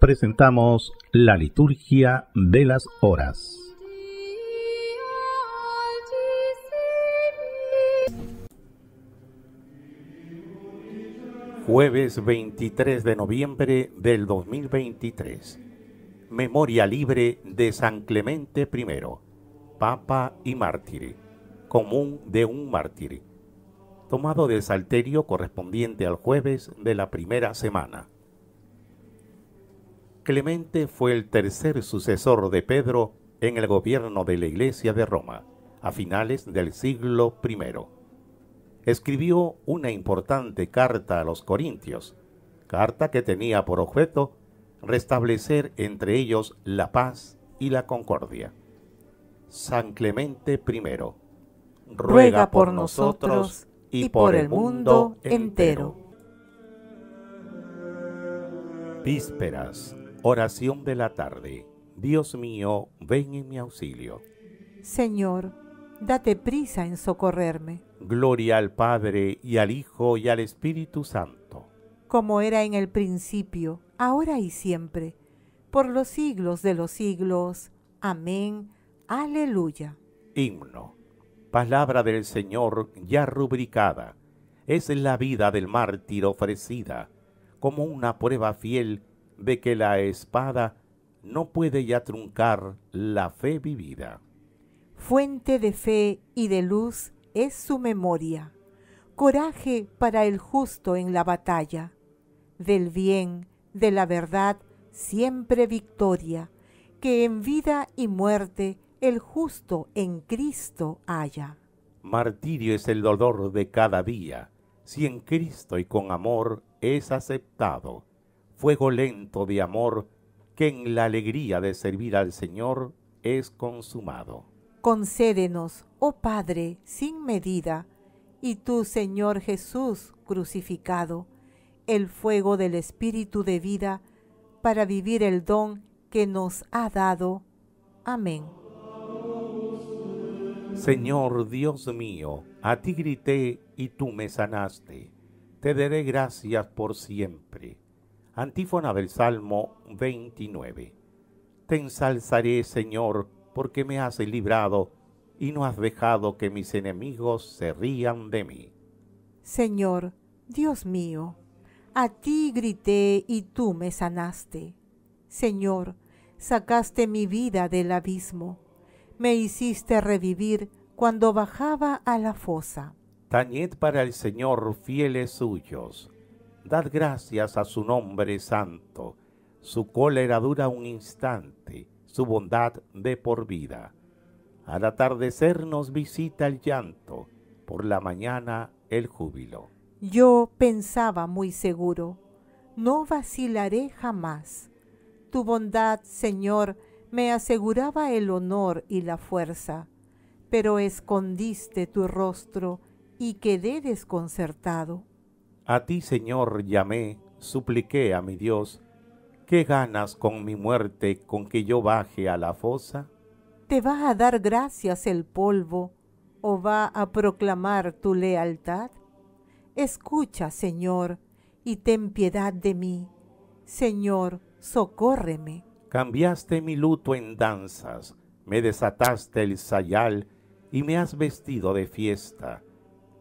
presentamos la liturgia de las horas. Jueves 23 de noviembre del 2023. Memoria libre de San Clemente I, Papa y Mártir. Común de un mártir. Tomado de Salterio correspondiente al jueves de la primera semana. Clemente fue el tercer sucesor de Pedro en el gobierno de la Iglesia de Roma, a finales del siglo I. Escribió una importante carta a los corintios, carta que tenía por objeto restablecer entre ellos la paz y la concordia. San Clemente I, ruega por nosotros y por el mundo entero. Vísperas Oración de la tarde. Dios mío, ven en mi auxilio. Señor, date prisa en socorrerme. Gloria al Padre y al Hijo y al Espíritu Santo. Como era en el principio, ahora y siempre, por los siglos de los siglos. Amén. Aleluya. Himno. Palabra del Señor ya rubricada. Es la vida del mártir ofrecida como una prueba fiel de que la espada no puede ya truncar la fe vivida. Fuente de fe y de luz es su memoria, coraje para el justo en la batalla, del bien, de la verdad, siempre victoria, que en vida y muerte el justo en Cristo haya. Martirio es el dolor de cada día, si en Cristo y con amor es aceptado fuego lento de amor que en la alegría de servir al Señor es consumado. Concédenos, oh Padre, sin medida, y tú, Señor Jesús, crucificado, el fuego del Espíritu de vida, para vivir el don que nos ha dado. Amén. Señor Dios mío, a ti grité y tú me sanaste. Te daré gracias por siempre Antífona del Salmo 29. Te ensalzaré, Señor, porque me has librado y no has dejado que mis enemigos se rían de mí. Señor, Dios mío, a ti grité y tú me sanaste. Señor, sacaste mi vida del abismo. Me hiciste revivir cuando bajaba a la fosa. Tañed para el Señor fieles suyos Dad gracias a su nombre santo. Su cólera dura un instante, su bondad de por vida. Al atardecer nos visita el llanto, por la mañana el júbilo. Yo pensaba muy seguro, no vacilaré jamás. Tu bondad, Señor, me aseguraba el honor y la fuerza, pero escondiste tu rostro y quedé desconcertado. A ti, Señor, llamé, supliqué a mi Dios, ¿qué ganas con mi muerte con que yo baje a la fosa? ¿Te va a dar gracias el polvo o va a proclamar tu lealtad? Escucha, Señor, y ten piedad de mí. Señor, socórreme. Cambiaste mi luto en danzas, me desataste el sayal y me has vestido de fiesta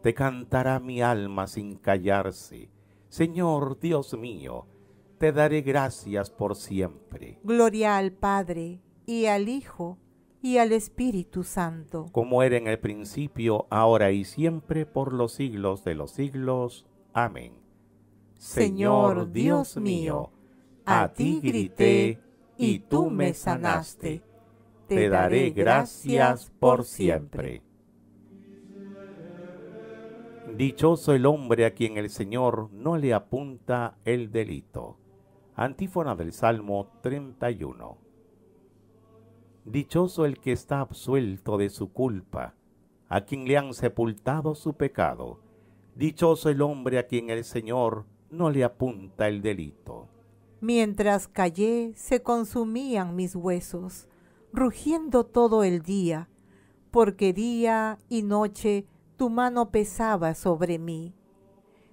te cantará mi alma sin callarse. Señor Dios mío, te daré gracias por siempre. Gloria al Padre, y al Hijo, y al Espíritu Santo. Como era en el principio, ahora y siempre, por los siglos de los siglos. Amén. Señor, Señor Dios mío, a ti grité, y tú me sanaste. Te daré gracias por siempre. Dichoso el hombre a quien el Señor no le apunta el delito. Antífona del Salmo 31. Dichoso el que está absuelto de su culpa, a quien le han sepultado su pecado. Dichoso el hombre a quien el Señor no le apunta el delito. Mientras callé, se consumían mis huesos, rugiendo todo el día, porque día y noche tu mano pesaba sobre mí.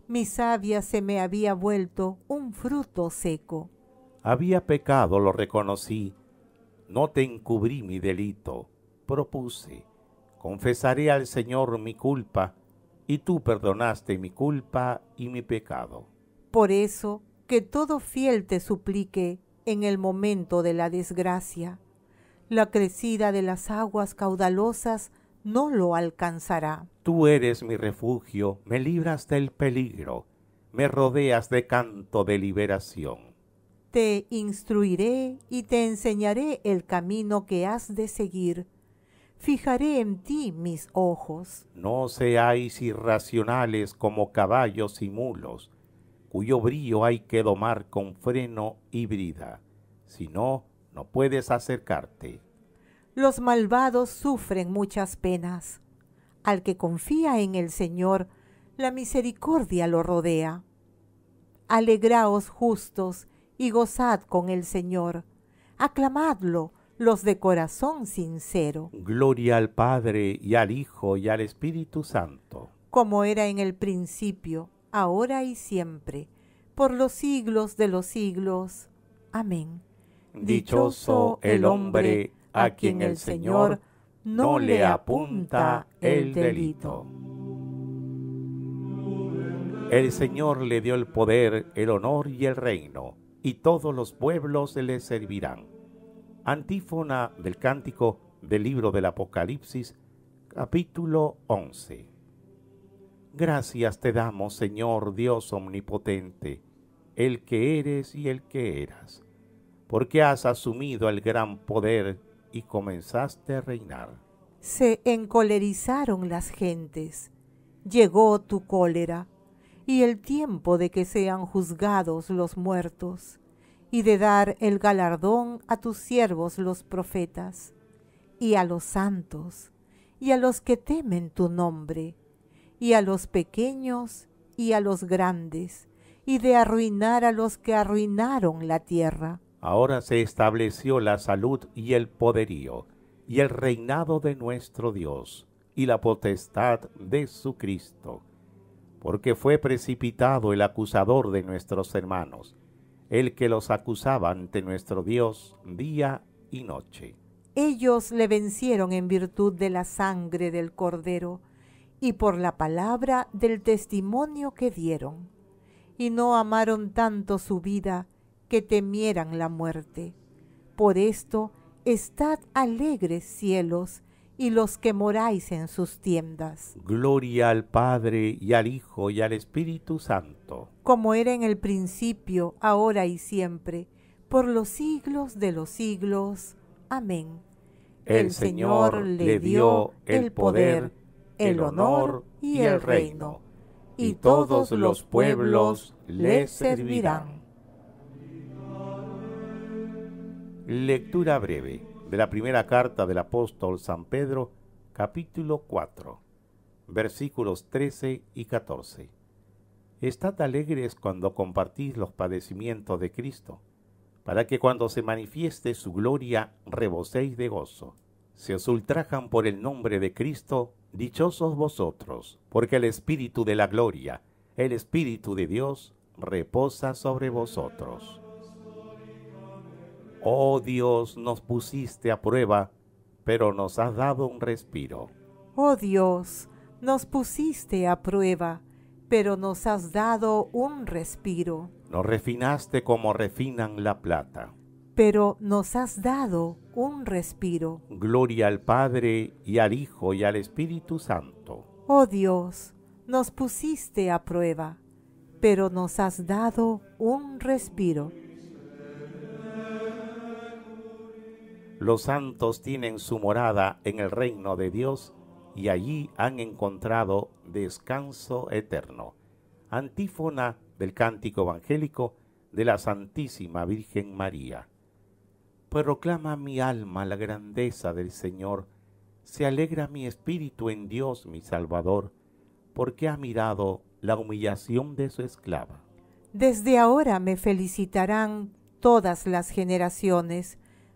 Mi savia se me había vuelto un fruto seco. Había pecado, lo reconocí. No te encubrí mi delito. Propuse, confesaré al Señor mi culpa, y tú perdonaste mi culpa y mi pecado. Por eso, que todo fiel te suplique en el momento de la desgracia. La crecida de las aguas caudalosas no lo alcanzará. Tú eres mi refugio, me libras del peligro, me rodeas de canto de liberación. Te instruiré y te enseñaré el camino que has de seguir. Fijaré en ti mis ojos. No seáis irracionales como caballos y mulos, cuyo brillo hay que domar con freno y brida, si no, no puedes acercarte los malvados sufren muchas penas. Al que confía en el Señor, la misericordia lo rodea. Alegraos justos y gozad con el Señor. Aclamadlo los de corazón sincero. Gloria al Padre y al Hijo y al Espíritu Santo. Como era en el principio, ahora y siempre, por los siglos de los siglos. Amén. Dichoso el hombre a quien el Señor no le apunta el delito. El Señor le dio el poder, el honor y el reino, y todos los pueblos le servirán. Antífona del cántico del libro del Apocalipsis, capítulo 11. Gracias te damos, Señor Dios omnipotente, el que eres y el que eras, porque has asumido el gran poder y comenzaste a reinar. Se encolerizaron las gentes, llegó tu cólera, y el tiempo de que sean juzgados los muertos, y de dar el galardón a tus siervos los profetas, y a los santos, y a los que temen tu nombre, y a los pequeños y a los grandes, y de arruinar a los que arruinaron la tierra ahora se estableció la salud y el poderío y el reinado de nuestro Dios y la potestad de su Cristo, porque fue precipitado el acusador de nuestros hermanos, el que los acusaba ante nuestro Dios día y noche. Ellos le vencieron en virtud de la sangre del cordero y por la palabra del testimonio que dieron, y no amaron tanto su vida, que temieran la muerte. Por esto, estad alegres cielos y los que moráis en sus tiendas. Gloria al Padre y al Hijo y al Espíritu Santo. Como era en el principio, ahora y siempre, por los siglos de los siglos. Amén. El, Señor le dio el poder, el honor y el reino, y todos los pueblos le servirán. Lectura breve de la primera carta del apóstol San Pedro, capítulo 4, versículos 13 y 14. Estad alegres cuando compartís los padecimientos de Cristo, para que cuando se manifieste su gloria reboséis de gozo. Se os ultrajan por el nombre de Cristo, dichosos vosotros, porque el Espíritu de la gloria, el Espíritu de Dios, reposa sobre vosotros. Oh Dios, nos pusiste a prueba, pero nos has dado un respiro. Oh Dios, nos pusiste a prueba, pero nos has dado un respiro. Nos refinaste como refinan la plata. Pero nos has dado un respiro. Gloria al Padre y al Hijo y al Espíritu Santo. Oh Dios, nos pusiste a prueba, pero nos has dado un respiro. Los santos tienen su morada en el reino de Dios y allí han encontrado descanso eterno. Antífona del cántico evangélico de la Santísima Virgen María. Proclama mi alma la grandeza del Señor, se alegra mi espíritu en Dios mi Salvador, porque ha mirado la humillación de su esclava. Desde ahora me felicitarán todas las generaciones,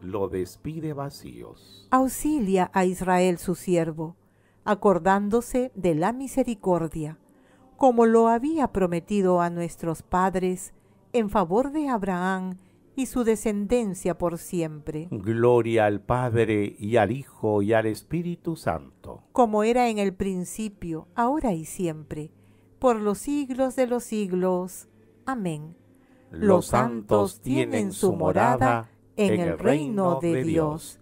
lo despide vacíos. Auxilia a Israel su siervo, acordándose de la misericordia, como lo había prometido a nuestros padres, en favor de Abraham y su descendencia por siempre. Gloria al Padre y al Hijo y al Espíritu Santo. Como era en el principio, ahora y siempre, por los siglos de los siglos. Amén. Los, los santos tienen su morada en el reino de Dios,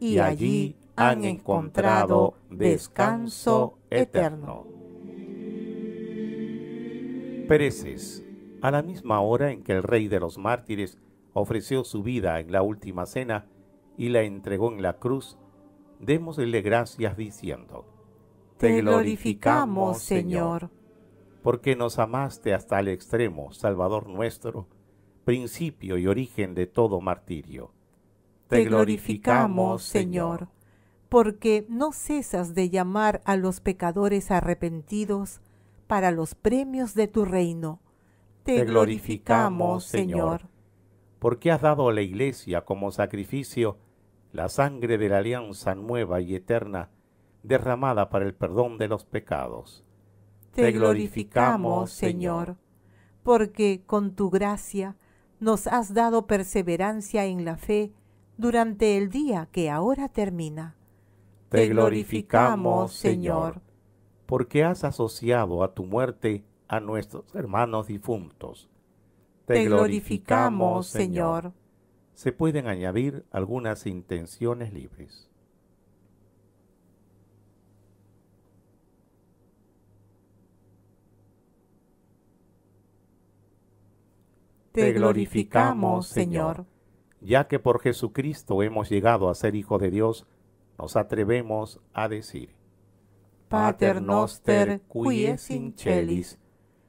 y allí han encontrado descanso eterno. Pereces. A la misma hora en que el Rey de los Mártires ofreció su vida en la última cena y la entregó en la cruz, démosle gracias diciendo, Te glorificamos, Señor, porque nos amaste hasta el extremo, Salvador nuestro, principio y origen de todo martirio. Te, glorificamos, Señor, porque no cesas de llamar a los pecadores arrepentidos para los premios de tu reino. Te glorificamos, Señor, porque has dado a la Iglesia como sacrificio la sangre de la alianza nueva y eterna derramada para el perdón de los pecados. Te glorificamos, Señor, porque con tu gracia nos has dado perseverancia en la fe durante el día que ahora termina. Te glorificamos, Señor, porque has asociado a tu muerte a nuestros hermanos difuntos. Te glorificamos, Señor. Se pueden añadir algunas intenciones libres. te glorificamos, Señor. Ya que por Jesucristo hemos llegado a ser Hijo de Dios, nos atrevemos a decir, Pater noster, qui es in celis,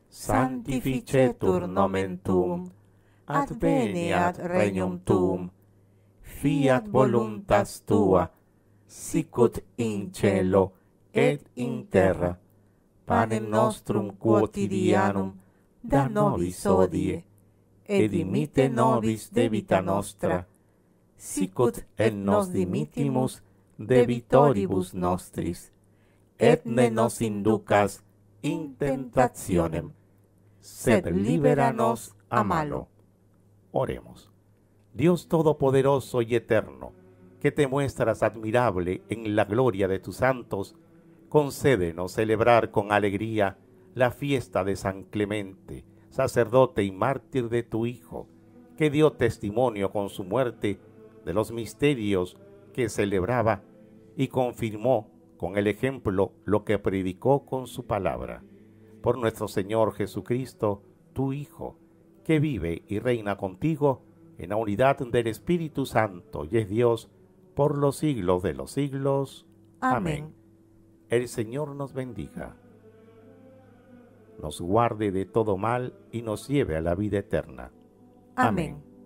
sanctificetur nomen tuum, adveniat regnum tuum, fiat voluntas tua, sicut in cielo et in terra, panem nostrum quotidianum da nobis odie, et dimite nobis debita nostra, sicut et nos dimitimus debitoribus nostris, et ne nos inducas in tentationem, sed liberanos a malo. Oremos. Dios Todopoderoso y Eterno, que te muestras admirable en la gloria de tus santos, concédenos celebrar con alegría la fiesta de San Clemente, sacerdote y mártir de tu Hijo, que dio testimonio con su muerte de los misterios que celebraba y confirmó con el ejemplo lo que predicó con su palabra. Por nuestro Señor Jesucristo, tu Hijo, que vive y reina contigo en la unidad del Espíritu Santo y es Dios por los siglos de los siglos. Amén. El Señor nos bendiga nos guarde de todo mal y nos lleve a la vida eterna. Amén.